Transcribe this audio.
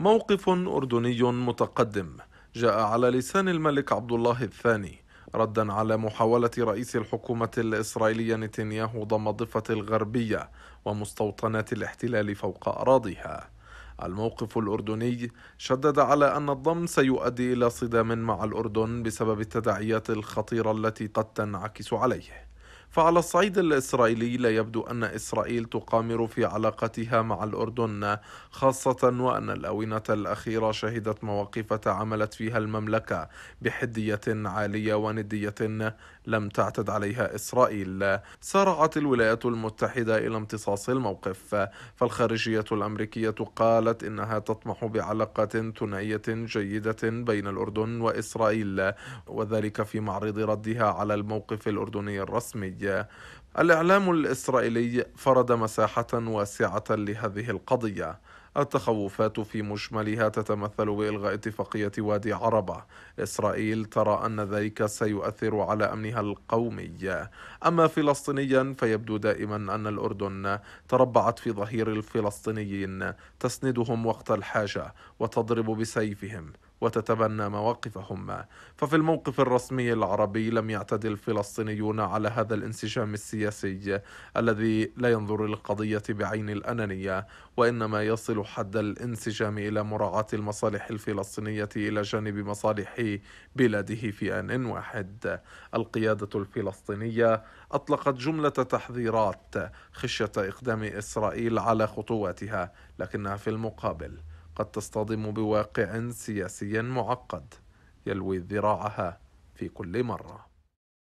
موقف أردني متقدم جاء على لسان الملك عبد الله الثاني ردا على محاولة رئيس الحكومة الإسرائيلية نتنياهو ضم الضفة الغربية ومستوطنات الاحتلال فوق أراضيها الموقف الأردني شدد على أن الضم سيؤدي إلى صدام مع الأردن بسبب التداعيات الخطيرة التي قد تنعكس عليه فعلى الصعيد الإسرائيلي لا يبدو أن إسرائيل تقامر في علاقتها مع الأردن خاصة وأن الآونة الأخيرة شهدت مواقف تعاملت فيها المملكة بحدية عالية وندية لم تعتد عليها إسرائيل سارعت الولايات المتحدة إلى امتصاص الموقف فالخارجية الأمريكية قالت إنها تطمح بعلاقات ثنائية جيدة بين الأردن وإسرائيل وذلك في معرض ردها على الموقف الأردني الرسمي الإعلام الإسرائيلي فرض مساحة واسعة لهذه القضية التخوفات في مجملها تتمثل بإلغاء اتفاقية وادي عربة إسرائيل ترى أن ذلك سيؤثر على أمنها القومي أما فلسطينيا فيبدو دائما أن الأردن تربعت في ظهير الفلسطينيين تسندهم وقت الحاجة وتضرب بسيفهم وتتبنى مواقفهما ففي الموقف الرسمي العربي لم يعتد الفلسطينيون على هذا الانسجام السياسي الذي لا ينظر للقضية بعين الأنانية وإنما يصل حد الانسجام إلى مراعاة المصالح الفلسطينية إلى جانب مصالح بلاده في آن واحد القيادة الفلسطينية أطلقت جملة تحذيرات خشية إقدام إسرائيل على خطواتها لكنها في المقابل قد تصطدم بواقع سياسي معقد يلوي ذراعها في كل مره